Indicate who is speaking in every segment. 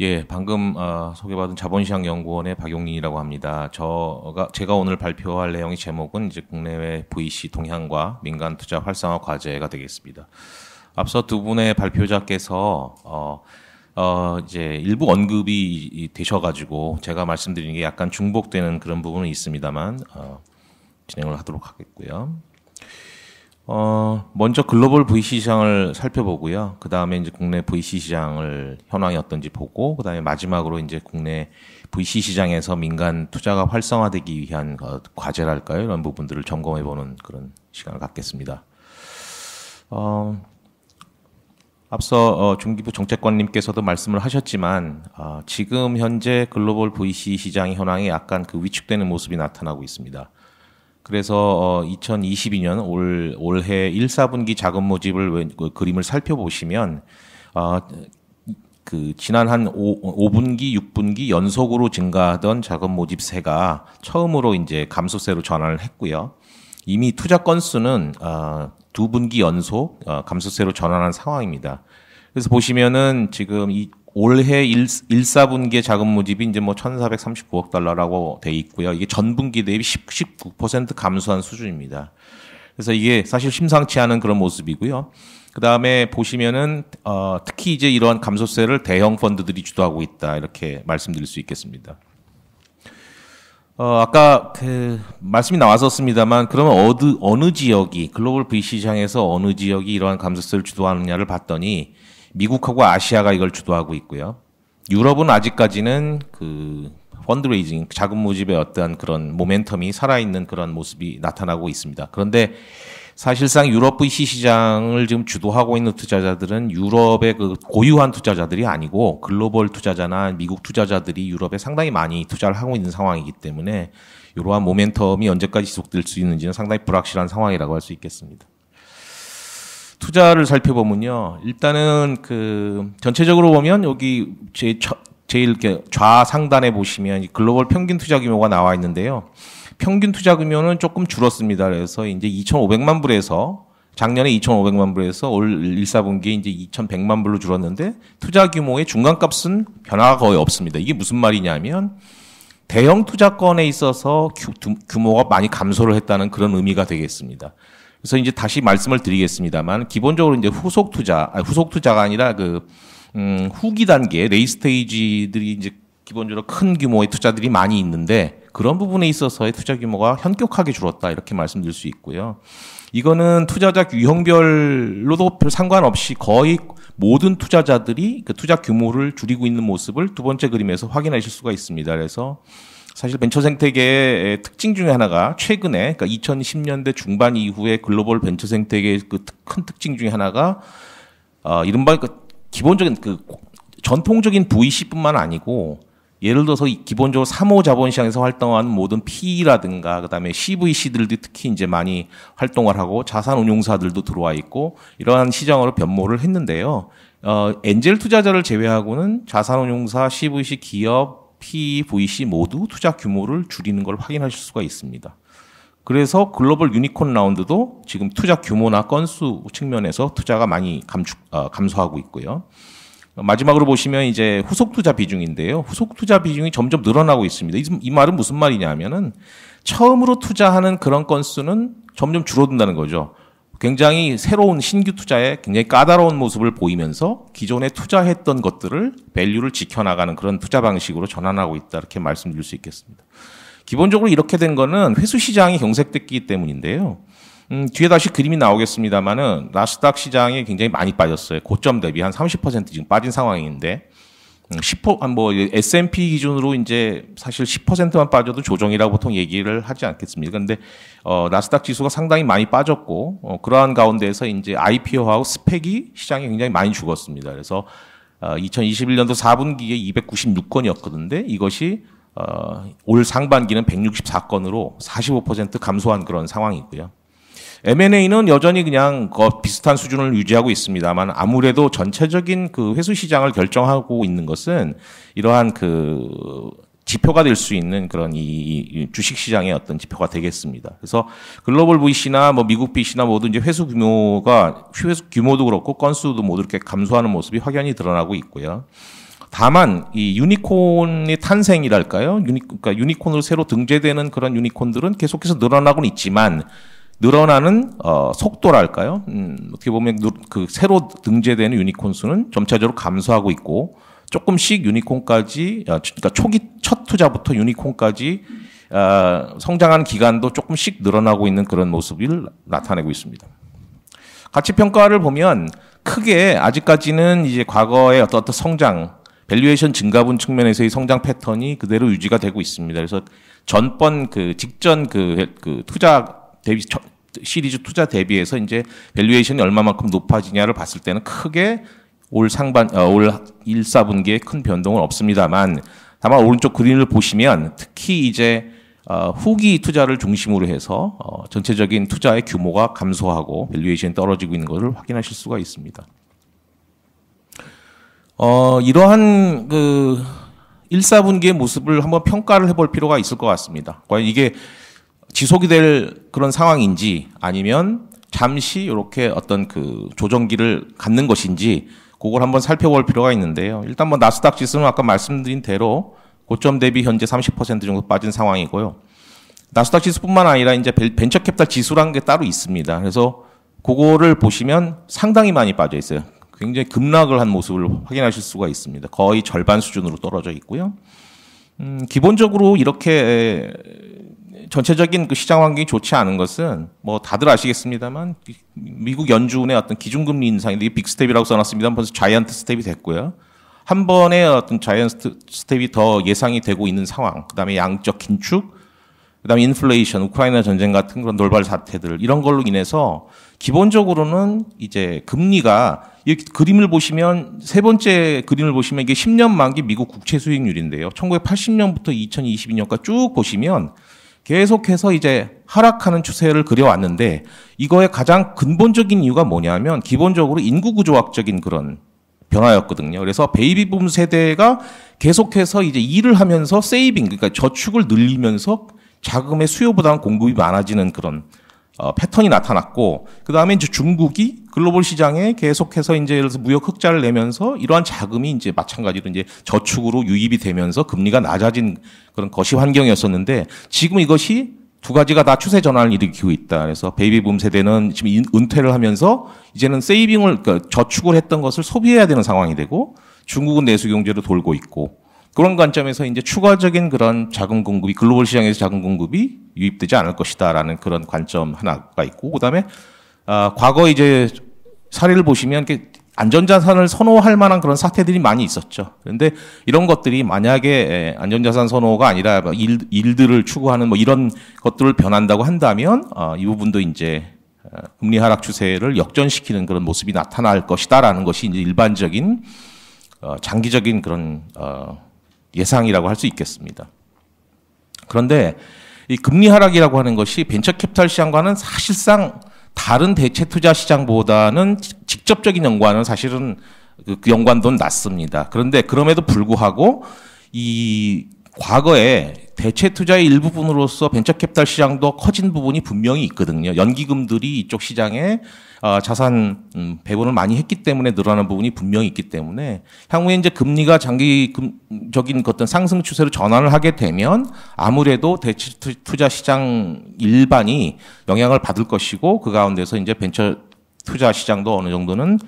Speaker 1: 예, 방금 어, 소개받은 자본시장연구원의 박용린이라고 합니다. 저가 제가 오늘 발표할 내용의 제목은 이제 국내외 VC 동향과 민간 투자 활성화 과제가 되겠습니다. 앞서 두 분의 발표자께서 어, 어 이제 일부 언급이 되셔가지고 제가 말씀드리는 게 약간 중복되는 그런 부분은 있습니다만 어, 진행을 하도록 하겠고요. 어, 먼저 글로벌 VC 시장을 살펴보고요. 그 다음에 이제 국내 VC 시장을 현황이 어떤지 보고, 그 다음에 마지막으로 이제 국내 VC 시장에서 민간 투자가 활성화되기 위한 그 과제랄까요? 이런 부분들을 점검해보는 그런 시간을 갖겠습니다. 어, 앞서 어, 중기부 정책관님께서도 말씀을 하셨지만 어, 지금 현재 글로벌 VC 시장 의 현황이 약간 그 위축되는 모습이 나타나고 있습니다. 그래서 2022년 어, 올 올해 1, 4분기 자금 모집을 그 그림을 살펴보시면 어, 그 지난 한 5, 분기 6분기 연속으로 증가하던 자금 모집세가 처음으로 이제 감소세로 전환을 했고요. 이미 투자 건수는 어, 두 분기 연속 감소세로 전환한 상황입니다. 그래서 보시면은 지금 이 올해 1, 4분기의 자금 모집이 이제 뭐 1,439억 달러라고 돼 있고요. 이게 전분기 대비 1 19% 감소한 수준입니다. 그래서 이게 사실 심상치 않은 그런 모습이고요. 그 다음에 보시면은 어, 특히 이제 이러한 감소세를 대형 펀드들이 주도하고 있다 이렇게 말씀드릴 수 있겠습니다. 어, 아까 그 말씀이 나왔었습니다만 그러면 어느, 어느 지역이 글로벌 VC 시장에서 어느 지역이 이러한 감소세를 주도하느냐를 봤더니 미국하고 아시아가 이걸 주도하고 있고요. 유럽은 아직까지는 그 펀드레이징, 자금 모집의 어떠한 그런 모멘텀이 살아있는 그런 모습이 나타나고 있습니다. 그런데 사실상 유럽 VC 시장을 지금 주도하고 있는 투자자들은 유럽의 그 고유한 투자자들이 아니고 글로벌 투자자나 미국 투자자들이 유럽에 상당히 많이 투자를 하고 있는 상황이기 때문에 이러한 모멘텀이 언제까지 지속될 수 있는지는 상당히 불확실한 상황이라고 할 수 있겠습니다. 투자를 살펴보면요. 일단은 그 전체적으로 보면 여기 제 제일 좌상단에 보시면 글로벌 평균 투자 규모가 나와 있는데요. 평균 투자 규모는 조금 줄었습니다. 그래서 이제 2,500만 불에서 작년에 2,500만 불에서 올1 4분기에 이제 2,100만 불로 줄었는데 투자 규모의 중간값은 변화가 거의 없습니다. 이게 무슨 말이냐면 대형 투자권에 있어서 규모가 많이 감소를 했다는 그런 의미가 되겠습니다. 그래서 이제 다시 말씀을 드리겠습니다만 기본적으로 이제 후속 투자, 아니 후속 투자가 아니라 그 음, 후기 단계 레이스테이지들이 이제 기본적으로 큰 규모의 투자들이 많이 있는데 그런 부분에 있어서의 투자 규모가 현격하게 줄었다 이렇게 말씀드릴 수 있고요. 이거는 투자자 유형별로도 별 상관없이 거의 모든 투자자들이 그 투자 규모를 줄이고 있는 모습을 두 번째 그림에서 확인하실 수가 있습니다. 그래서 사실 벤처 생태계의 특징 중에 하나가 최근에 그러니까 2010년대 중반 이후에 글로벌 벤처 생태계의 그 큰 특징 중에 하나가 어, 이른바 그 기본적인 그 전통적인 VC뿐만 아니고 예를 들어서 기본적으로 사모 자본시장에서 활동하는 모든 PE라든가 그다음에 CVC들도 특히 이제 많이 활동을 하고 자산운용사들도 들어와 있고 이러한 시장으로 변모를 했는데요. 어 엔젤 투자자를 제외하고는 자산운용사, CVC 기업 PVC 모두 투자 규모를 줄이는 걸 확인하실 수가 있습니다. 그래서 글로벌 유니콘 라운드도 지금 투자 규모나 건수 측면에서 투자가 많이 감축, 어, 감소하고 있고요. 마지막으로 보시면 이제 후속 투자 비중인데요. 후속 투자 비중이 점점 늘어나고 있습니다. 이, 이 말은 무슨 말이냐면은 하 처음으로 투자하는 그런 건수는 점점 줄어든다는 거죠. 굉장히 새로운 신규 투자에 굉장히 까다로운 모습을 보이면서 기존에 투자했던 것들을 밸류를 지켜나가는 그런 투자 방식으로 전환하고 있다 이렇게 말씀드릴 수 있겠습니다. 기본적으로 이렇게 된 거는 회수 시장이 경색됐기 때문인데요. 음, 뒤에 다시 그림이 나오겠습니다만은 나스닥 시장이 굉장히 많이 빠졌어요. 고점 대비 한 30% 지금 빠진 상황인데 10%뭐 음, 아, S&P 기준으로 이제 사실 10%만 빠져도 조정이라고 보통 얘기를 하지 않겠습니다 그런데 어 나스닥 지수가 상당히 많이 빠졌고 어 그러한 가운데에서 이제 IPO하고 스펙이 시장에 굉장히 많이 죽었습니다. 그래서 어 2021년도 4분기에 296건이었거든요. 이것이 어 올 상반기는 164건으로 45% 감소한 그런 상황이고요. M&A는 여전히 그냥 그 비슷한 수준을 유지하고 있습니다만 아무래도 전체적인 그 회수 시장을 결정하고 있는 것은 이러한 그 지표가 될 수 있는 그런 이 주식 시장의 어떤 지표가 되겠습니다. 그래서 글로벌 VC나 뭐 미국 VC나 모두 이제 회수 규모가 회수 규모도 그렇고 건수도 모두 이렇게 감소하는 모습이 확연히 드러나고 있고요. 다만 이 유니콘의 탄생이랄까요? 유니, 그러니까 유니콘으로 새로 등재되는 그런 유니콘들은 계속해서 늘어나고는 있지만 늘어나는 어, 속도랄까요? 음, 어떻게 보면 그 새로 등재되는 유니콘 수는 점차적으로 감소하고 있고 조금씩 유니콘까지 아, 그러니까 초기 첫 투자부터 유니콘까지 어, 아, 성장한 기간도 조금씩 늘어나고 있는 그런 모습을 나타내고 있습니다. 가치 평가를 보면 크게 아직까지는 이제 과거의 어떤 어떤 성장 밸류에이션 증가분 측면에서의 성장 패턴이 그대로 유지가 되고 있습니다. 그래서 전번 그 직전 그, 그 투자 대비 시리즈 투자 대비해서 이제 밸류에이션이 얼마만큼 높아지냐를 봤을 때는 크게 올 상반 어, 올 1, 4분기에 큰 변동은 없습니다만 다만 오른쪽 그림을 보시면 특히 이제 어, 후기 투자를 중심으로 해서 어, 전체적인 투자의 규모가 감소하고 밸류에이션이 떨어지고 있는 것을 확인하실 수가 있습니다. 어, 이러한 그 1, 4분기의 모습을 한번 평가를 해볼 필요가 있을 것 같습니다. 과연 이게 지속이 될 그런 상황인지 아니면 잠시 이렇게 어떤 그 조정기를 갖는 것인지 그걸 한번 살펴볼 필요가 있는데요. 일단 뭐 나스닥 지수는 아까 말씀드린 대로 고점 대비 현재 30% 정도 빠진 상황이고요. 나스닥 지수뿐만 아니라 이제 벤처 캡탈 지수라는 게 따로 있습니다. 그래서 그거를 보시면 상당히 많이 빠져 있어요. 굉장히 급락을 한 모습을 확인하실 수가 있습니다. 거의 절반 수준으로 떨어져 있고요. 음, 기본적으로 이렇게 전체적인 그 시장 환경이 좋지 않은 것은 뭐 다들 아시겠습니다만 미국 연준의 어떤 기준금리 인상인데 이게 빅스텝이라고 써놨습니다. 한번 자이언트 스텝이 됐고요. 한 번의 어떤 자이언트 스텝이 더 예상이 되고 있는 상황, 그 다음에 양적 긴축, 그 다음에 인플레이션, 우크라이나 전쟁 같은 그런 돌발 사태들, 이런 걸로 인해서 기본적으로는 이제 금리가 이 그림을 보시면 세 번째 그림을 보시면 이게 10년 만기 미국 국채 수익률인데요. 1980년부터 2022년까지 쭉 보시면 계속해서 이제 하락하는 추세를 그려왔는데 이거의 가장 근본적인 이유가 뭐냐면 기본적으로 인구 구조학적인 그런 변화였거든요. 그래서 베이비붐 세대가 계속해서 이제 일을 하면서 세이빙 그러니까 저축을 늘리면서 자금의 수요보다는 공급이 많아지는 그런 어, 패턴이 나타났고 그 다음에 이제 중국이 글로벌 시장에 계속해서 이제 예를 들어서 무역 흑자를 내면서 이러한 자금이 이제 마찬가지로 이제 저축으로 유입이 되면서 금리가 낮아진 그런 것이 환경이었었는데 지금 이것이 두 가지가 다 추세 전환을 일으키고 있다. 그래서 베이비붐 세대는 지금 인, 은퇴를 하면서 이제는 세이빙을 그러니까 저축을 했던 것을 소비해야 되는 상황이 되고 중국은 내수 경제로 돌고 있고 그런 관점에서 이제 추가적인 그런 자금 공급이 글로벌 시장에서 자금 공급이 유입되지 않을 것이다라는 그런 관점 하나가 있고 그다음에 아, 과거 이제 사례를 보시면 안전자산을 선호할 만한 그런 사태들이 많이 있었죠. 그런데 이런 것들이 만약에 안전자산 선호가 아니라 뭐 일, 일들을 추구하는 뭐 이런 것들을 변한다고 한다면 어, 이 부분도 이제 어, 금리 하락 추세를 역전시키는 그런 모습이 나타날 것이다라는 것이 이제 일반적인 어, 장기적인 그런 어, 예상이라고 할 수 있겠습니다. 그런데 이 금리 하락이라고 하는 것이 벤처 캐피탈 시장과는 사실상 다른 대체 투자 시장보다는 직접적인 연관은 사실은 그 연관도 낮습니다. 그런데 그럼에도 불구하고 이 과거에 대체 투자의 일부분으로서 벤처 캐피탈 시장도 커진 부분이 분명히 있거든요. 연기금들이 이쪽 시장에 어, 자산 음, 배분을 많이 했기 때문에 늘어난 부분이 분명히 있기 때문에 향후에 이제 금리가 장기적인 그 어떤 상승 추세로 전환을 하게 되면 아무래도 대체 투자 시장 일반이 영향을 받을 것이고 그 가운데서 이제 벤처 투자 시장도 어느 정도는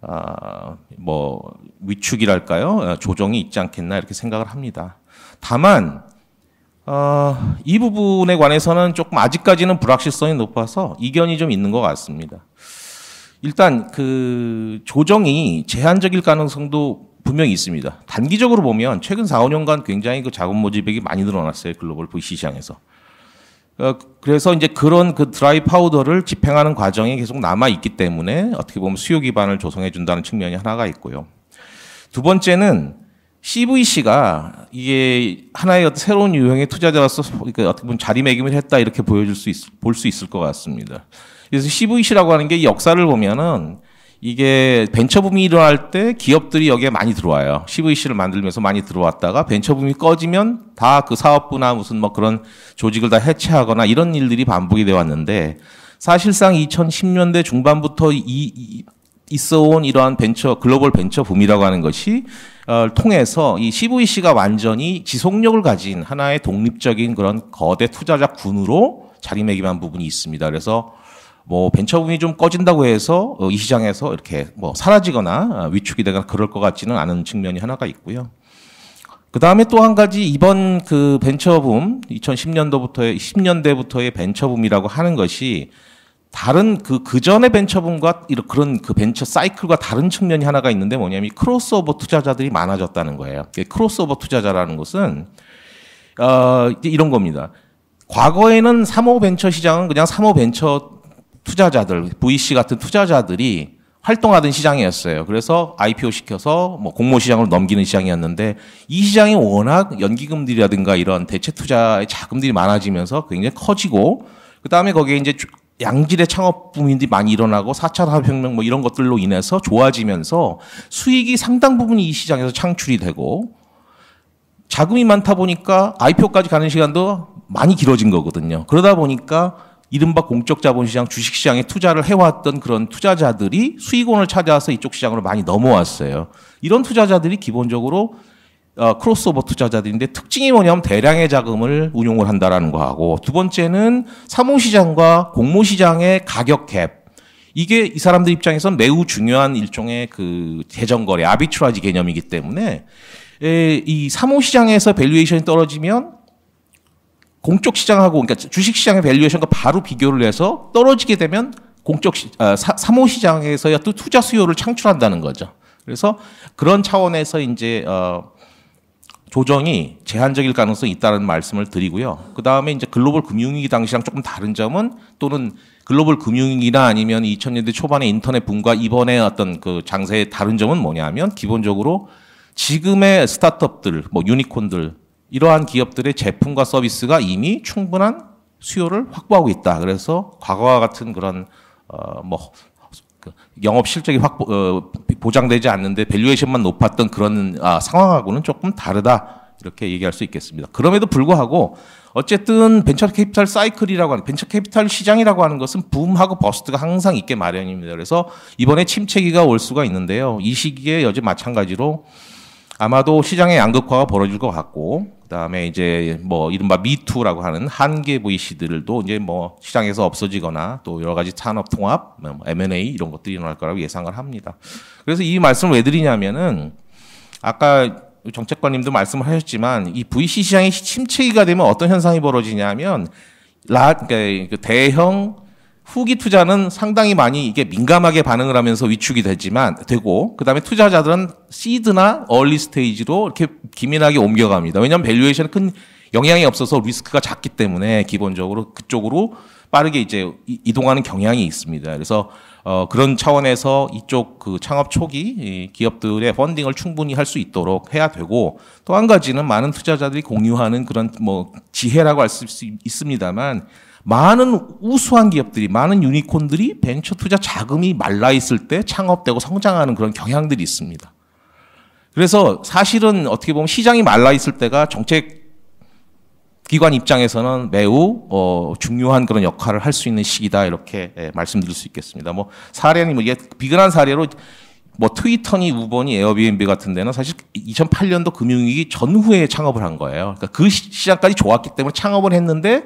Speaker 1: 아뭐 어, 위축이랄까요 어, 조정이 있지 않겠나 이렇게 생각을 합니다. 다만 어, 이 부분에 관해서는 조금 아직까지는 불확실성이 높아서 이견이 좀 있는 것 같습니다. 일단 그 조정이 제한적일 가능성도 분명히 있습니다. 단기적으로 보면 최근 4, 5년간 굉장히 그 자본 모집액이 많이 늘어났어요. 글로벌 VC 시장에서. 어, 그래서 이제 그런 그 드라이 파우더를 집행하는 과정이 계속 남아 있기 때문에 어떻게 보면 수요 기반을 조성해 준다는 측면이 하나가 있고요. 두 번째는 CVC가 이게 하나의 어떤 새로운 유형의 투자자로서 그러니까 어떻게 보면 자리매김을 했다 이렇게 보여줄 수볼 수 있을 것 같습니다. 그래서 CVC라고 하는 게 역사를 보면은 이게 벤처붐이 일어날 때 기업들이 여기에 많이 들어와요. CVC를 만들면서 많이 들어왔다가 벤처붐이 꺼지면 다 그 사업부나 무슨 뭐 그런 조직을 다 해체하거나 이런 일들이 반복이 되어 왔는데 사실상 2010년대 중반부터 이, 이 있어온 이러한 벤처 글로벌 벤처붐이라고 하는 것이 어, 통해서 이 CVC가 완전히 지속력을 가진 하나의 독립적인 그런 거대 투자자 군으로 자리매김한 부분이 있습니다. 그래서 뭐 벤처붐이 좀 꺼진다고 해서 어, 이 시장에서 이렇게 뭐 사라지거나 아, 위축이 되거나 그럴 것 같지는 않은 측면이 하나가 있고요. 그 다음에 또 한 가지 이번 그 벤처붐 2010년도부터의 10년대부터의 벤처붐이라고 하는 것이 다른 그, 그 전의 벤처분과 이런 그런 그 벤처 사이클과 다른 측면이 하나가 있는데 뭐냐면 크로스오버 투자자들이 많아졌다는 거예요. 예, 크로스오버 투자자라는 것은, 어, 이런 겁니다. 과거에는 3호 벤처 시장은 그냥 3호 벤처 투자자들, VC 같은 투자자들이 활동하던 시장이었어요. 그래서 IPO 시켜서 뭐 공모 시장으로 넘기는 시장이었는데 이 시장이 워낙 연기금들이라든가 이런 대체 투자의 자금들이 많아지면서 굉장히 커지고 그 다음에 거기에 이제 양질의 창업 붐이 많이 일어나고 4차 산업혁명 뭐 이런 것들로 인해서 좋아지면서 수익이 상당 부분이 이 시장에서 창출이 되고 자금이 많다 보니까 IPO까지 가는 시간도 많이 길어진 거거든요. 그러다 보니까 이른바 공적 자본시장, 주식시장에 투자를 해왔던 그런 투자자들이 수익원을 찾아서 이쪽 시장으로 많이 넘어왔어요. 이런 투자자들이 기본적으로 어, 크로스오버 투자자들인데 특징이 뭐냐면 대량의 자금을 운용을 한다라는 거하고 두 번째는 사무시장과 공모시장의 가격 갭 이게 이 사람들 입장에선 매우 중요한 일종의 그 재정거래 아비추라지 개념이기 때문에 에, 이 사무시장에서 밸류에이션이 떨어지면 공적 시장하고 그러니까 주식 시장의 밸류에이션과 바로 비교를 해서 떨어지게 되면 공적 시, 아, 사, 사모 시장에서야 또 투자 수요를 창출한다는 거죠. 그래서 그런 차원에서 이제 어 조정이 제한적일 가능성이 있다는 말씀을 드리고요. 그 다음에 이제 글로벌 금융위기 당시랑 조금 다른 점은 또는 글로벌 금융위기나 아니면 2000년대 초반의 인터넷 붐과 이번에 어떤 그 장세의 다른 점은 뭐냐면 하 기본적으로 지금의 스타트업들, 뭐 유니콘들 이러한 기업들의 제품과 서비스가 이미 충분한 수요를 확보하고 있다. 그래서 과거와 같은 그런 어뭐 그 영업 실적이 확 어, 보장되지 않는데 밸류에이션만 높았던 그런 아, 상황하고는 조금 다르다. 이렇게 얘기할 수 있겠습니다. 그럼에도 불구하고 어쨌든 벤처 캐피탈 사이클이라고 하는 벤처 캐피탈 시장이라고 하는 것은 붐하고 버스트가 항상 있게 마련입니다. 그래서 이번에 침체기가 올 수가 있는데요. 이 시기에 여지 마찬가지로 아마도 시장의 양극화가 벌어질 것 같고 그다음에 이제 뭐 이른바 미투라고 하는 한계 VC들도 이제 뭐 시장에서 없어지거나 또 여러 가지 산업 통합, 뭐 M&A 이런 것들이 일어날 거라고 예상을 합니다. 그래서 이 말씀을 왜 드리냐면은 아까 정책관님도 말씀을 하셨지만 이 VC 시장이 침체기가 되면 어떤 현상이 벌어지냐면 라, 그러니까 그 대형 후기 투자는 상당히 많이 이게 민감하게 반응을 하면서 위축이 되지만 되고 그다음에 투자자들은 시드나 얼리 스테이지로 이렇게 기민하게 옮겨갑니다. 왜냐하면 밸류에이션에 큰 영향이 없어서 리스크가 작기 때문에 기본적으로 그쪽으로 빠르게 이제 이동하는 경향이 있습니다. 그래서 어 그런 차원에서 이쪽 그 창업 초기 기업들의 펀딩을 충분히 할 수 있도록 해야 되고 또 한 가지는 많은 투자자들이 공유하는 그런 뭐 지혜라고 할 수 있습니다만 많은 우수한 기업들이 많은 유니콘들이 벤처 투자 자금이 말라 있을 때 창업되고 성장하는 그런 경향들이 있습니다. 그래서 사실은 어떻게 보면 시장이 말라 있을 때가 정책 기관 입장에서는 매우 어, 중요한 그런 역할을 할 수 있는 시기다 이렇게 예, 말씀드릴 수 있겠습니다. 뭐 사례는 뭐 비근한 사례로 뭐 트위터니 우버니 에어비앤비 같은 데는 사실 2008년도 금융위기 전후에 창업을 한 거예요. 그러니까 그 시장까지 좋았기 때문에 창업을 했는데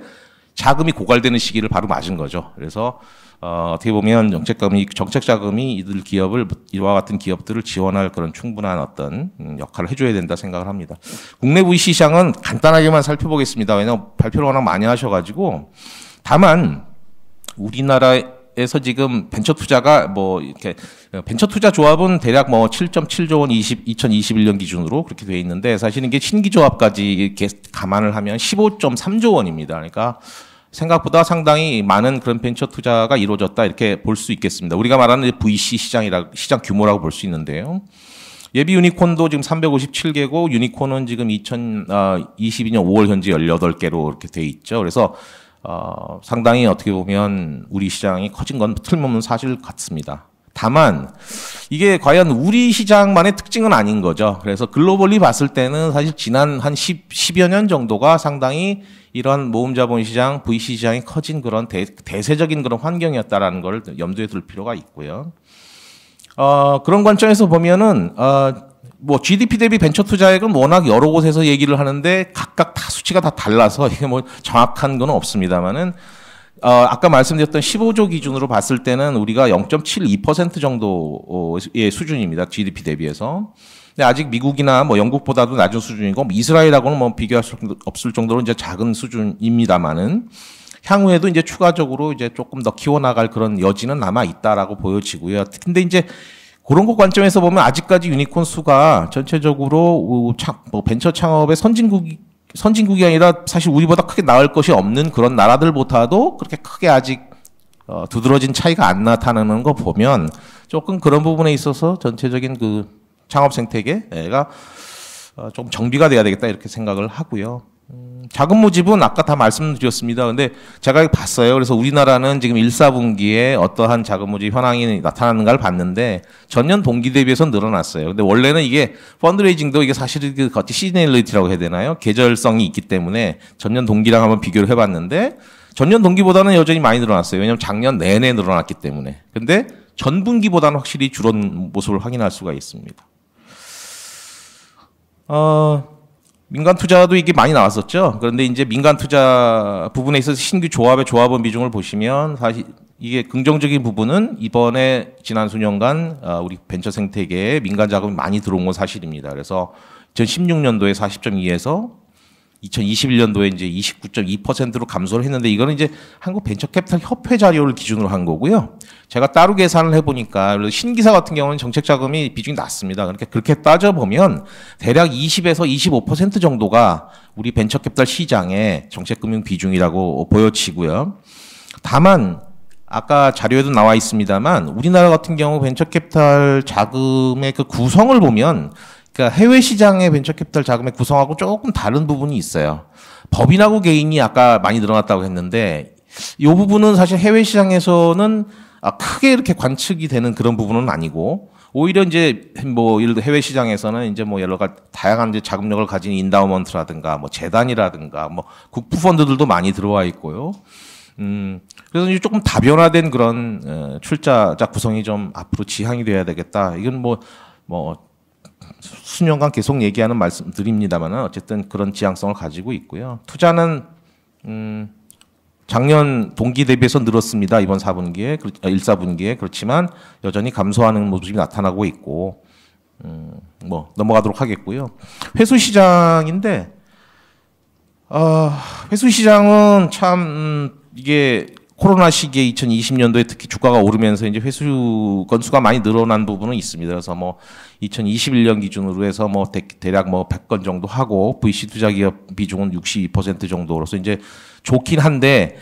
Speaker 1: 자금이 고갈되는 시기를 바로 맞은 거죠. 그래서 어, 어떻게 보면 정책금이 정책 자금이 이들 기업을 이와 같은 기업들을 지원할 그런 충분한 어떤 음, 역할을 해줘야 된다 생각을 합니다. 국내 부의 시장은 간단하게만 살펴보겠습니다. 왜냐 발표를 워낙 많이 하셔가지고 다만 우리나라 의 에서 지금 벤처 투자가 뭐 이렇게 어, 벤처 투자 조합은 대략 뭐 7.7조 원 20, 2021년 기준으로 그렇게 돼 있는데 사실 이게 신기 조합까지 이렇게 감안을 하면 15.3조 원입니다. 그러니까 생각보다 상당히 많은 그런 벤처 투자가 이루어졌다 이렇게 볼 수 있겠습니다. 우리가 말하는 VC 시장이라 시장 규모라고 볼 수 있는데요. 예비 유니콘도 지금 357개고 유니콘은 지금 2022년 아, 5월 현재 18개로 이렇게 돼 있죠. 그래서 어, 상당히 어떻게 보면 우리 시장이 커진 건 틀림없는 사실 같습니다. 다만 이게 과연 우리 시장만의 특징은 아닌 거죠. 그래서 글로벌리 봤을 때는 사실 지난 한 10, 10여 년 정도가 상당히 이런 모험자본 시장, VC 시장이 커진 그런 대, 대세적인 그런 환경이었다라는 걸 염두에 둘 필요가 있고요. 어, 그런 관점에서 보면은 어, 뭐 GDP 대비 벤처 투자액은 워낙 여러 곳에서 얘기를 하는데 각각 다 수치가 다 달라서 이게 뭐 정확한 건 없습니다만은 어, 아까 말씀드렸던 15조 기준으로 봤을 때는 우리가 0.72% 정도의 수준입니다. GDP 대비해서. 근데 아직 미국이나 뭐 영국보다도 낮은 수준이고 뭐 이스라엘하고는 뭐 비교할 수 없을 정도로 이제 작은 수준입니다만은 향후에도 이제 추가적으로 이제 조금 더 키워나갈 그런 여지는 남아 있다라고 보여지고요. 근데 이제 그런 것 관점에서 보면 아직까지 유니콘 수가 전체적으로 뭐 벤처 창업의 선진국이 선진국이 아니라 사실 우리보다 크게 나을 것이 없는 그런 나라들보다도 그렇게 크게 아직 어, 두드러진 차이가 안 나타나는 거 보면 조금 그런 부분에 있어서 전체적인 그 창업 생태계가 어, 좀 정비가 돼야 되겠다 이렇게 생각을 하고요. 자금 음, 모집은 아까 다 말씀드렸습니다. 근데 제가 봤어요. 그래서 우리나라는 지금 1사분기에 어떠한 자금 모집 현황이 나타나는가를 봤는데 전년 동기 대비해서 늘어났어요. 근데 원래는 이게 펀드레이징도 이게 사실 은그 같이 시즌리티라고 해야 되나요? 계절성이 있기 때문에 전년 동기랑 한번 비교를 해봤는데 전년 동기보다는 여전히 많이 늘어났어요. 왜냐하면 작년 내내 늘어났기 때문에. 근데 전분기보다는 확실히 줄은 모습을 확인할 수가 있습니다. 어, 민간 투자도 이게 많이 나왔었죠. 그런데 이제 민간 투자 부분에 있어서 신규 조합의 조합원 비중을 보시면 사실 이게 긍정적인 부분은 이번에 지난 수년간 아, 우리 벤처 생태계에 민간 자금이 많이 들어온 건 사실입니다. 그래서 2016년도에 40.2에서 2021년도에 이제 29.2%로 감소를 했는데 이거는 이제 한국 벤처 캐피탈 협회 자료를 기준으로 한 거고요. 제가 따로 계산을 해보니까 신기사 같은 경우는 정책 자금이 비중이 낮습니다. 그러니까 그렇게 따져보면 대략 20에서 25% 정도가 우리 벤처 캐피탈 시장의 정책금융 비중이라고 보여지고요. 다만 아까 자료에도 나와 있습니다만 우리나라 같은 경우 벤처 캐피탈 자금의 그 구성을 보면 그러니까 해외 시장의 벤처 캐피탈 자금의 구성하고 조금 다른 부분이 있어요. 법인하고 개인이 아까 많이 늘어났다고 했는데 이 부분은 사실 해외 시장에서는 아, 크게 이렇게 관측이 되는 그런 부분은 아니고 오히려 이제 뭐 예를 들어 해외 시장에서는 이제 뭐 여러 가지 다양한 이제 자금력을 가진 인다우먼트라든가 뭐 재단이라든가 뭐 국부 펀드들도 많이 들어와 있고요. 음 그래서 이제 조금 다변화된 그런 출자자 구성이 좀 앞으로 지향이 돼야 되겠다. 이건 뭐뭐 뭐 수년간 계속 얘기하는 말씀드립니다만은 어쨌든 그런 지향성을 가지고 있고요. 투자는 음 작년 동기 대비해서 늘었습니다. 이번 4분기에, 1사분기에. 아, 그렇지만 여전히 감소하는 모습이 나타나고 있고, 음, 뭐, 넘어가도록 하겠고요. 회수 시장인데, 어, 회수 시장은 참, 음, 이게 코로나 시기에 2020년도에 특히 주가가 오르면서 이제 회수 건수가 많이 늘어난 부분은 있습니다. 그래서 뭐 2021년 기준으로 해서 뭐 대, 략뭐 100건 정도 하고 VC 투자 기업 비중은 62% 정도로서 이제 좋긴 한데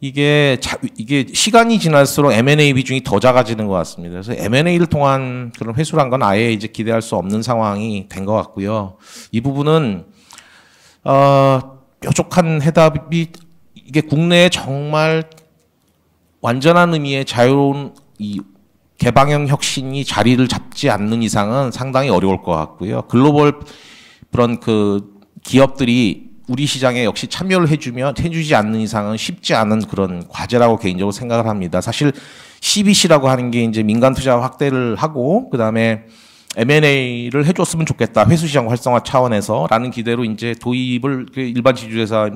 Speaker 1: 이게 자, 이게 시간이 지날수록 M&A 비중이 더 작아지는 것 같습니다. 그래서 M&A를 통한 그런 회수란 건 아예 이제 기대할 수 없는 상황이 된 것 같고요. 이 부분은 어, 뾰족한 해답이 이게 국내에 정말 완전한 의미의 자유로운 이 개방형 혁신이 자리를 잡지 않는 이상은 상당히 어려울 것 같고요. 글로벌 그런 그 기업들이 우리 시장에 역시 참여를 해주면 해주지 않는 이상은 쉽지 않은 그런 과제라고 개인적으로 생각을 합니다. 사실 CBC라고 하는 게 이제 민간 투자 확대를 하고 그 다음에 M&A를 해줬으면 좋겠다 회수시장 활성화 차원에서라는 기대로 이제 도입을 그 일반 지주회사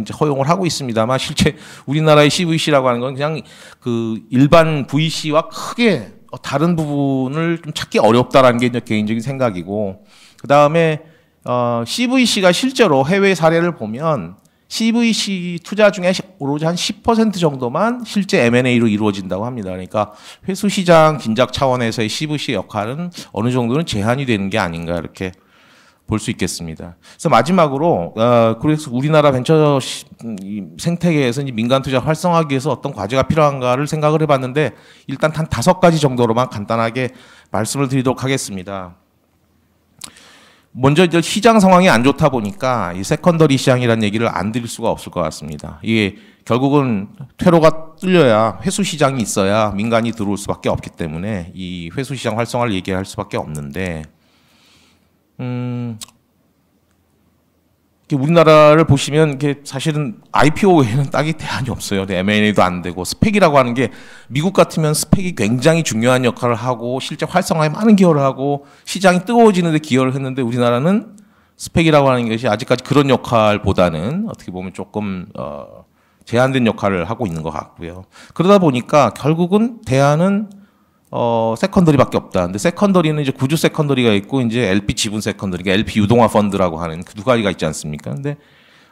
Speaker 1: 이제 허용을 하고 있습니다만 실제 우리나라의 CVC라고 하는 건 그냥 그 일반 VC와 크게 다른 부분을 좀 찾기 어렵다라는 게 이제 개인적인 생각이고 그 다음에 어, CVC가 실제로 해외 사례를 보면 CVC 투자 중에 오로지 한 10% 정도만 실제 M&A로 이루어진다고 합니다. 그러니까 회수 시장 긴작 차원에서의 CVC 역할은 어느 정도는 제한이 되는 게 아닌가 이렇게 볼 수 있겠습니다. 그래서 마지막으로 어, 그래서 우리나라 벤처 생태계에서 민간 투자 활성화하기 위해서 어떤 과제가 필요한가를 생각을 해봤는데 일단 한 다섯 가지 정도로만 간단하게 말씀을 드리도록 하겠습니다. 먼저 이제 시장 상황이 안 좋다 보니까 이 세컨더리 시장이라는 얘기를 안 드릴 수가 없을 것 같습니다. 이게 결국은 퇴로가 뚫려야 회수 시장이 있어야 민간이 들어올 수밖에 없기 때문에 이 회수 시장 활성화를 얘기할 수밖에 없는데 음, 우리나라를 보시면 이게 사실은 IPO 외에는 딱히 대안이 없어요. M&A도 안 되고 스펙이라고 하는 게 미국 같으면 스펙이 굉장히 중요한 역할을 하고 실제 활성화에 많은 기여를 하고 시장이 뜨거워지는데 기여를 했는데 우리나라는 스펙이라고 하는 것이 아직까지 그런 역할보다는 어떻게 보면 조금 어 제한된 역할을 하고 있는 것 같고요. 그러다 보니까 결국은 대안은 어, 세컨더리밖에 없다. 근데 세컨더리는 이제 구주 세컨더리가 있고 이제 LP 지분 세컨더리, 그러니까 LP 유동화 펀드라고 하는 그 두 가지가 있지 않습니까? 근데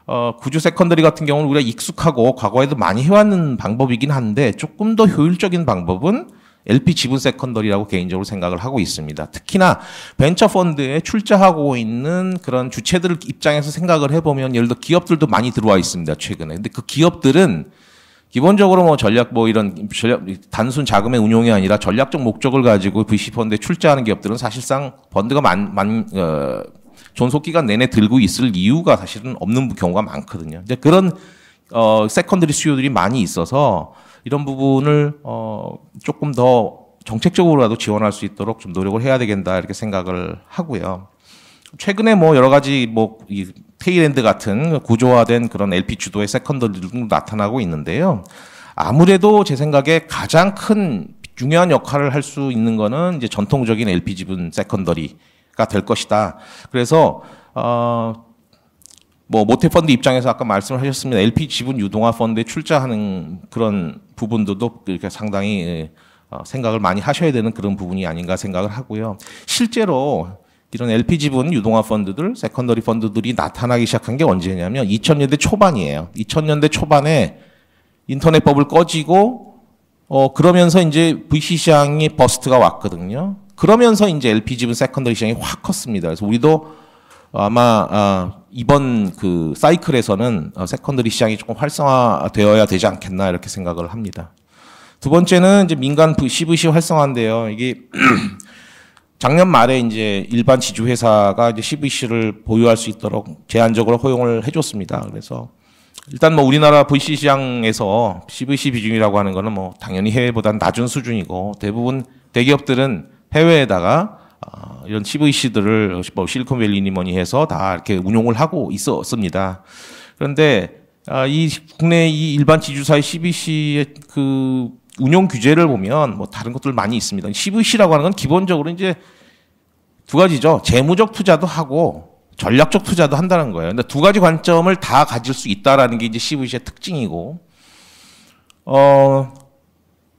Speaker 1: 어, 구주 세컨더리 같은 경우는 우리가 익숙하고 과거에도 많이 해왔는 방법이긴 한데 조금 더 효율적인 방법은 LP 지분 세컨더리라고 개인적으로 생각을 하고 있습니다. 특히나 벤처 펀드에 출자하고 있는 그런 주체들 입장에서 생각을 해보면 예를 들어 기업들도 많이 들어와 있습니다. 최근에. 근데 그 기업들은 기본적으로 뭐 전략 뭐 이런 전략 단순 자금의 운용이 아니라 전략적 목적을 가지고 VC 펀드에 출자하는 기업들은 사실상 펀드가 만, 만 어, 존속 기간 내내 들고 있을 이유가 사실은 없는 경우가 많거든요. 근데 그런 어 세컨드리 수요들이 많이 있어서 이런 부분을 어 조금 더 정책적으로라도 지원할 수 있도록 좀 노력을 해야 되겠다 이렇게 생각을 하고요. 최근에 뭐 여러 가지 뭐이 테일랜드 같은 구조화된 그런 LP 주도의 세컨더리도 나타나고 있는데요. 아무래도 제 생각에 가장 큰 중요한 역할을 할 수 있는 거는 이제 전통적인 LP 지분 세컨더리가 될 것이다. 그래서 어, 뭐 모태펀드 입장에서 아까 말씀을 하셨습니다. LP 지분 유동화 펀드에 출자하는 그런 부분들도 이렇게 상당히 어, 생각을 많이 하셔야 되는 그런 부분이 아닌가 생각을 하고요. 실제로 이런 LP 지분 유동화 펀드들, 세컨더리 펀드들이 나타나기 시작한 게 언제냐면 2000년대 초반이에요. 2000년대 초반에 인터넷 법을 꺼지고 어 그러면서 이제 VC 시장이 버스트가 왔거든요. 그러면서 이제 LP 지분 세컨더리 시장이 확 컸습니다. 그래서 우리도 아마 아, 이번 그 사이클에서는 어, 세컨더리 시장이 조금 활성화되어야 되지 않겠나 이렇게 생각을 합니다. 두 번째는 이제 민간 CVC 활성화인데요. 이게 작년 말에 이제 일반 지주회사가 이제 c b c 를 보유할 수 있도록 제한적으로 허용을 해줬습니다. 그래서 일단 뭐 우리나라 VC 시장에서 c b c 비중이라고 하는 거는 뭐 당연히 해외보단 낮은 수준이고 대부분 대기업들은 해외에다가 어, 이런 c b c 들을뭐 실리콘밸리니 머니 해서 다 이렇게 운용을 하고 있었습니다. 그런데 아, 이 국내 이 일반 지주사의 c b c 의그 운용 규제를 보면 뭐 다른 것들 많이 있습니다. CVC라고 하는 건 기본적으로 이제 두 가지죠. 재무적 투자도 하고 전략적 투자도 한다는 거예요. 근데 두 가지 관점을 다 가질 수 있다라는 게 이제 CVC의 특징이고, 어,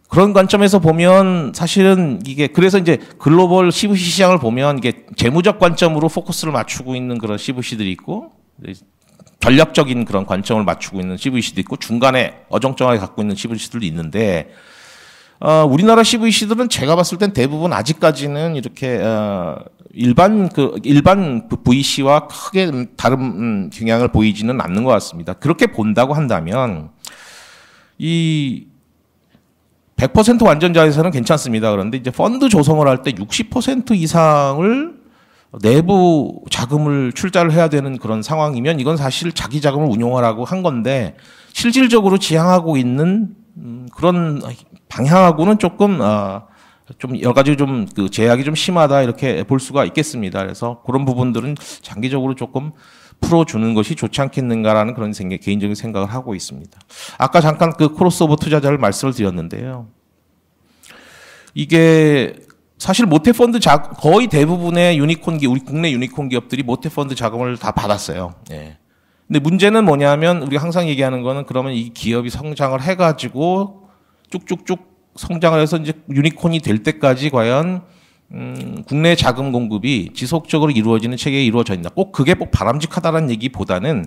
Speaker 1: 그런 관점에서 보면 사실은 이게 그래서 이제 글로벌 CVC 시장을 보면 이게 재무적 관점으로 포커스를 맞추고 있는 그런 CVC들이 있고 전략적인 그런 관점을 맞추고 있는 CVC도 있고 중간에 어정쩡하게 갖고 있는 CVC들도 있는데 어, 우리나라 CVC들은 제가 봤을 땐 대부분 아직까지는 이렇게 어, 일반 그 일반 그 VC와 크게 음, 다른 음, 경향을 보이지는 않는 것 같습니다. 그렇게 본다고 한다면 이 100% 완전 자회사는 괜찮습니다. 그런데 이제 펀드 조성을 할 때 60% 이상을 내부 자금을 출자를 해야 되는 그런 상황이면 이건 사실 자기 자금을 운용하라고 한 건데 실질적으로 지향하고 있는 음, 그런 방향하고는 조금 어, 좀 여러 가지 좀 그 제약이 좀 심하다 이렇게 볼 수가 있겠습니다. 그래서 그런 부분들은 장기적으로 조금 풀어주는 것이 좋지 않겠는가라는 그런 생각, 개인적인 생각을 하고 있습니다. 아까 잠깐 그 크로스오버 투자자를 말씀을 드렸는데요. 이게 사실 모태 펀드 자 거의 대부분의 유니콘 기 우리 국내 유니콘 기업들이 모태 펀드 자금을 다 받았어요. 예. 근데 문제는 뭐냐면 우리 항상 얘기하는 거는 그러면 이 기업이 성장을 해 가지고 쭉쭉쭉 성장을 해서 이제 유니콘이 될 때까지 과연 음, 국내 자금 공급이 지속적으로 이루어지는 체계에 이루어져 있나꼭 그게 꼭 바람직하다는 얘기보다는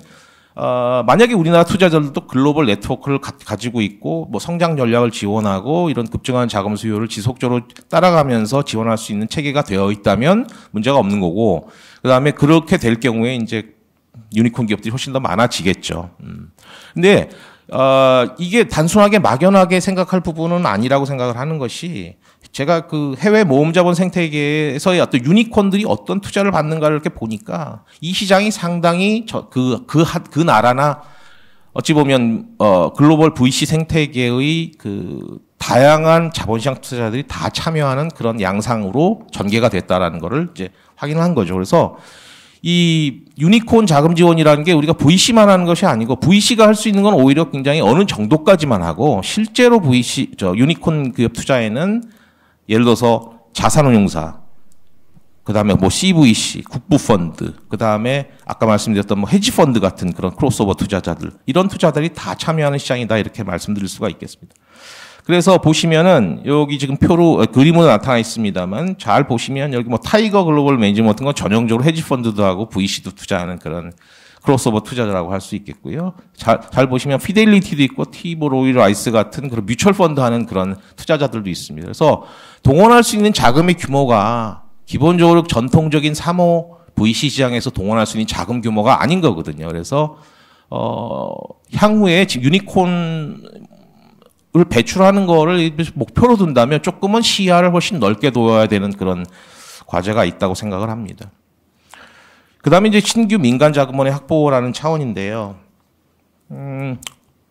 Speaker 1: 어, 만약에 우리나라 투자자들도 글로벌 네트워크를 가, 지고 있고 뭐 성장 전략을 지원하고 이런 급증한 자금 수요를 지속적으로 따라가면서 지원할 수 있는 체계가 되어 있다면 문제가 없는 거고 그다음에 그렇게 될 경우에 이제 유니콘 기업들이 훨씬 더 많아지겠죠. 음. 근데 어, 이게 단순하게 막연하게 생각할 부분은 아니라고 생각을 하는 것이 제가 그 해외 모험자본 생태계에서의 어떤 유니콘들이 어떤 투자를 받는가를 이렇게 보니까 이 시장이 상당히 그그그 그, 그, 그 나라나 어찌 보면 어 글로벌 VC 생태계의 그 다양한 자본시장 투자자들이 다 참여하는 그런 양상으로 전개가 됐다라는 거를 이제 확인한 거죠. 그래서 이 유니콘 자금 지원이라는 게 우리가 VC만 하는 것이 아니고 VC가 할 수 있는 건 오히려 굉장히 어느 정도까지만 하고 실제로 VC 저 유니콘 기업 투자에는 예를 들어서 자산운용사 그다음에 뭐 CVC 국부펀드 그다음에 아까 말씀드렸던 뭐 헤지펀드 같은 그런 크로스오버 투자자들 이런 투자들이 다 참여하는 시장이다 이렇게 말씀드릴 수가 있겠습니다. 그래서 보시면은 여기 지금 표로 어, 그림으로 나타나 있습니다만 잘 보시면 여기 뭐 타이거 글로벌 매니지먼트 건 전형적으로 헤지펀드도 하고 VC도 투자하는 그런 크로스오버 투자자라고 할 수 있겠고요. 잘, 잘 보시면 피델리티도 있고 티보로이 라이스 같은 그런 뮤철 펀드 하는 그런 투자자들도 있습니다. 그래서 동원할 수 있는 자금의 규모가 기본적으로 전통적인 사모 VC 시장에서 동원할 수 있는 자금 규모가 아닌 거거든요. 그래서 어, 향후에 유니콘 을 배출하는 거를 목표로 둔다면 조금은 시야를 훨씬 넓게 둬야 되는 그런 과제가 있다고 생각을 합니다. 그 다음에 이제 신규 민간 자금원의 확보라는 차원인데요. 음,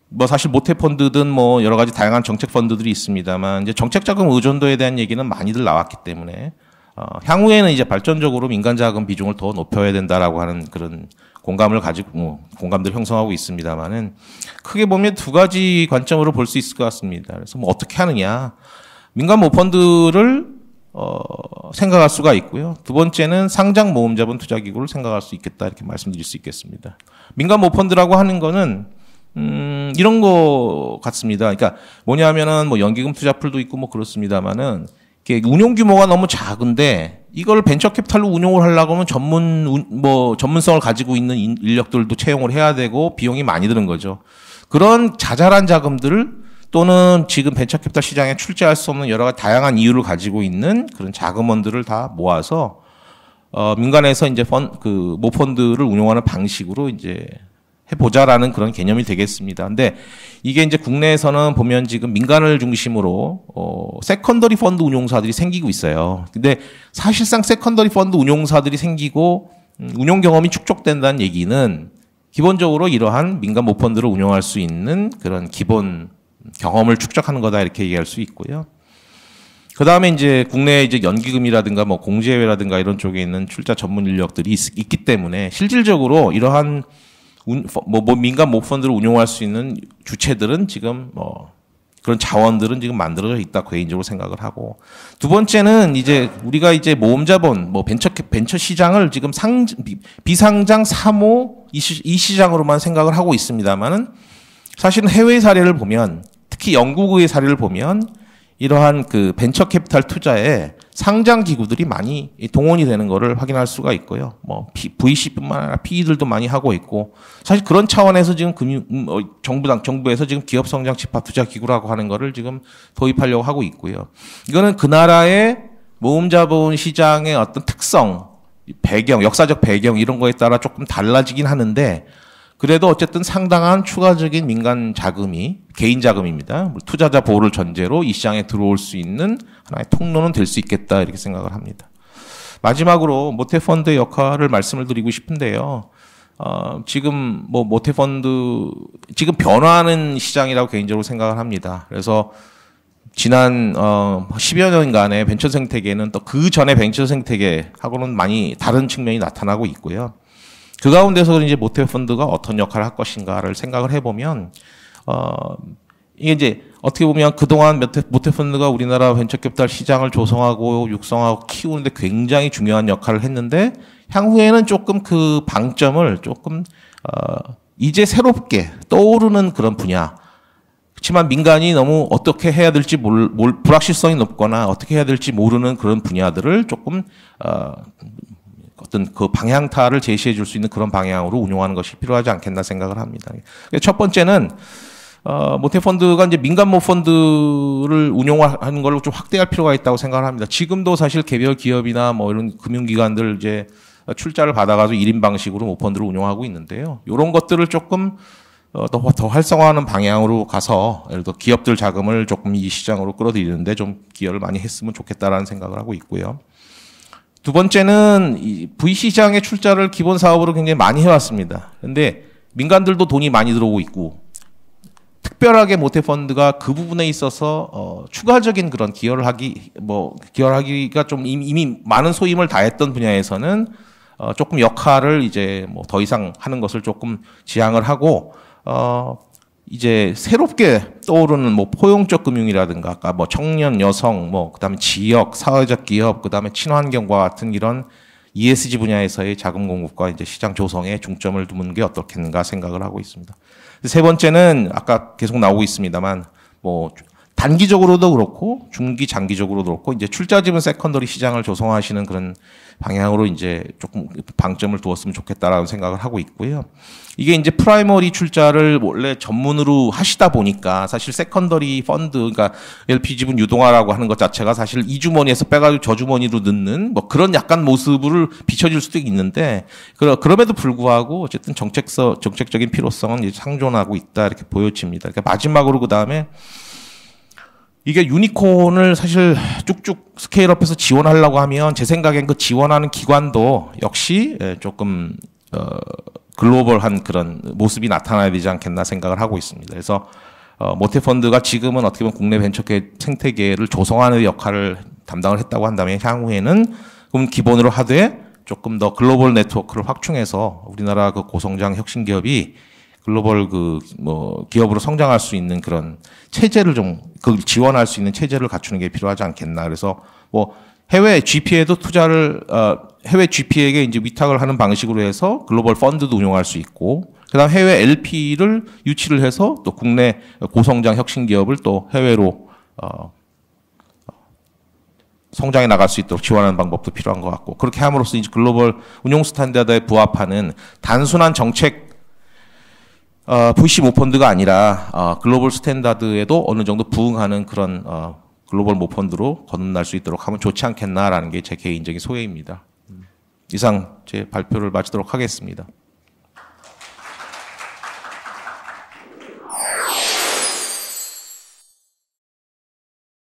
Speaker 1: 뭐 사실 모태 펀드든 뭐 여러 가지 다양한 정책 펀드들이 있습니다만 이제 정책 자금 의존도에 대한 얘기는 많이들 나왔기 때문에 어, 향후에는 이제 발전적으로 민간 자금 비중을 더 높여야 된다라고 하는 그런 공감을 가지고 뭐 공감들 형성하고 있습니다만은 크게 보면 두 가지 관점으로 볼 수 있을 것 같습니다. 그래서 뭐 어떻게 하느냐 민간 모펀드를 어, 생각할 수가 있고요. 두 번째는 상장 모험자본 투자기구를 생각할 수 있겠다 이렇게 말씀드릴 수 있겠습니다. 민간 모펀드라고 하는 거는 음, 이런 거 같습니다. 그러니까 뭐냐면은 뭐 연기금 투자풀도 있고 뭐 그렇습니다만은 운용 규모가 너무 작은데 이걸 벤처 캐피탈로 운용을 하려고 하면 전문 뭐 전문성을 가지고 있는 인력들도 채용을 해야 되고 비용이 많이 드는 거죠. 그런 자잘한 자금들을 또는 지금 벤처 캐피탈 시장에 출제할 수 없는 여러 가지 다양한 이유를 가지고 있는 그런 자금원들을 다 모아서 어 민간에서 이제 펀 그 모펀드를 운용하는 방식으로 이제 해보자라는 그런 개념이 되겠습니다. 근데 이게 이제 국내에서는 보면 지금 민간을 중심으로 어 세컨더리 펀드 운용사들이 생기고 있어요. 근데 사실상 세컨더리 펀드 운용사들이 생기고 음, 운용 경험이 축적된다는 얘기는 기본적으로 이러한 민간 모펀드를 운용할수 있는 그런 기본 경험을 축적하는 거다 이렇게 얘기할 수 있고요. 그 다음에 이제 국내 이제 연기금이라든가 뭐 공제회라든가 이런 쪽에 있는 출자 전문 인력들이 있, 기 때문에 실질적으로 이러한 뭐, 뭐 민간 모펀드를 운용할 수 있는 주체들은 지금 뭐 그런 자원들은 지금 만들어져 있다 개인적으로 생각을 하고 두 번째는 이제 우리가 이제 모험자본 뭐 벤처 벤처 시장을 지금 상 비상장 3호 이, 시, 장으로만 생각을 하고 있습니다만은 사실 해외 사례를 보면 특히 영국의 사례를 보면 이러한 그 벤처 캐피탈 투자에 상장 기구들이 많이 동원이 되는 것을 확인할 수가 있고요. 뭐 VC뿐만 아니라 PE들도 많이 하고 있고 사실 그런 차원에서 지금 금융 음, 어, 정부당 정부에서 지금 기업 성장 집합 투자 기구라고 하는 것을 지금 도입하려고 하고 있고요. 이거는 그 나라의 모험자본 시장의 어떤 특성, 배경, 역사적 배경 이런 거에 따라 조금 달라지긴 하는데 그래도 어쨌든 상당한 추가적인 민간 자금이 개인 자금입니다. 뭐 투자자 보호를 전제로 이 시장에 들어올 수 있는 하나의 통로는 될 수 있겠다 이렇게 생각을 합니다. 마지막으로 모태펀드의 역할을 말씀을 드리고 싶은데요. 어, 지금 뭐 모태펀드 지금 변화하는 시장이라고 개인적으로 생각을 합니다. 그래서 지난 어 10여 년간의 벤처 생태계는 또 그 전의 벤처 생태계하고는 많이 다른 측면이 나타나고 있고요. 그 가운데서 이제 모태 펀드가 어떤 역할을 할 것인가를 생각을 해보면 어, 이게 이제 어떻게 보면 그동안 모태 펀드가 우리나라 벤처 캐피탈 시장을 조성하고 육성하고 키우는데 굉장히 중요한 역할을 했는데 향후에는 조금 그 방점을 조금 어, 이제 새롭게 떠오르는 그런 분야. 그렇지만 민간이 너무 어떻게 해야 될지 몰, 불확실성이 높거나 어떻게 해야 될지 모르는 그런 분야들을 조금 어, 어떤 그 방향타를 제시해 줄 수 있는 그런 방향으로 운용하는 것이 필요하지 않겠나 생각을 합니다. 그러니까 첫 번째는 어, 모태펀드가 이제 민간모 펀드를 운용하는 걸로 좀 확대할 필요가 있다고 생각을 합니다. 지금도 사실 개별 기업이나 뭐 이런 금융기관들 이제 출자를 받아가지고 1인 방식으로 모펀드를 운용하고 있는데요. 이런 것들을 조금 어, 더, 활성화하는 방향으로 가서 예를 들어 기업들 자금을 조금 이 시장으로 끌어들이는데 좀 기여를 많이 했으면 좋겠다라는 생각을 하고 있고요. 두 번째는 이 V시장의 출자를 기본 사업으로 굉장히 많이 해왔습니다. 근데 민간들도 돈이 많이 들어오고 있고 특별하게 모태펀드가 그 부분에 있어서 어, 추가적인 그런 기여를 하기 뭐 기여를 하기가 좀 이미, 이미 많은 소임을 다했던 분야에서는 어, 조금 역할을 이제 뭐더 이상 하는 것을 조금 지향을 하고 어, 이제 새롭게 떠오르는 뭐 포용적 금융이라든가 아까 뭐 청년 여성 뭐 그다음에 지역 사회적 기업 그다음에 친환경과 같은 이런 ESG 분야에서의 자금 공급과 이제 시장 조성에 중점을 두는 게 어떻겠는가 생각을 하고 있습니다. 세 번째는 아까 계속 나오고 있습니다만 뭐 단기적으로도 그렇고 중기 장기적으로도 그렇고 이제 출자 지분 세컨더리 시장을 조성하시는 그런 방향으로 이제 조금 방점을 두었으면 좋겠다라는 생각을 하고 있고요. 이게 이제 프라이머리 출자를 원래 전문으로 하시다 보니까 사실 세컨더리 펀드 그러니까 LP 지분 유동화라고 하는 것 자체가 사실 이 주머니에서 빼가지고 저 주머니로 넣는 뭐 그런 약간 모습을 비춰질 수도 있는데 그럼에도 불구하고 어쨌든 정책서 정책적인 필요성은 상존하고 있다 이렇게 보여집니다. 그러니까 마지막으로 그 다음에 이게 유니콘을 사실 쭉쭉 스케일업해서 지원하려고 하면 제 생각엔 그 지원하는 기관도 역시 예, 조금 어 글로벌한 그런 모습이 나타나야 되지 않겠나 생각을 하고 있습니다. 그래서 어 모태펀드가 지금은 어떻게 보면 국내 벤처계 생태계를 조성하는 역할을 담당을 했다고 한다면 향후에는 그럼 기본으로 하되 조금 더 글로벌 네트워크를 확충해서 우리나라 그 고성장 혁신 기업이 글로벌 그 뭐 기업으로 성장할 수 있는 그런 체제를 좀 그 지원할 수 있는 체제를 갖추는 게 필요하지 않겠나. 그래서 뭐 해외 GP에도 투자를 어 해외 GP에게 이제 위탁을 하는 방식으로 해서 글로벌 펀드도 운용할 수 있고 그다음 해외 LP를 유치를 해서 또 국내 고성장 혁신 기업을 또 해외로 어 성장해 나갈 수 있도록 지원하는 방법도 필요한 것 같고 그렇게 함으로써 이제 글로벌 운용 스탠다드에 부합하는 단순한 정책 어, VC 모펀드가 아니라 어, 글로벌 스탠다드에도 어느 정도 부응하는 그런 어, 글로벌 모펀드로 거듭날 수 있도록 하면 좋지 않겠나라는 게 제 개인적인 소회입니다. 음. 이상 제 발표를 마치도록 하겠습니다.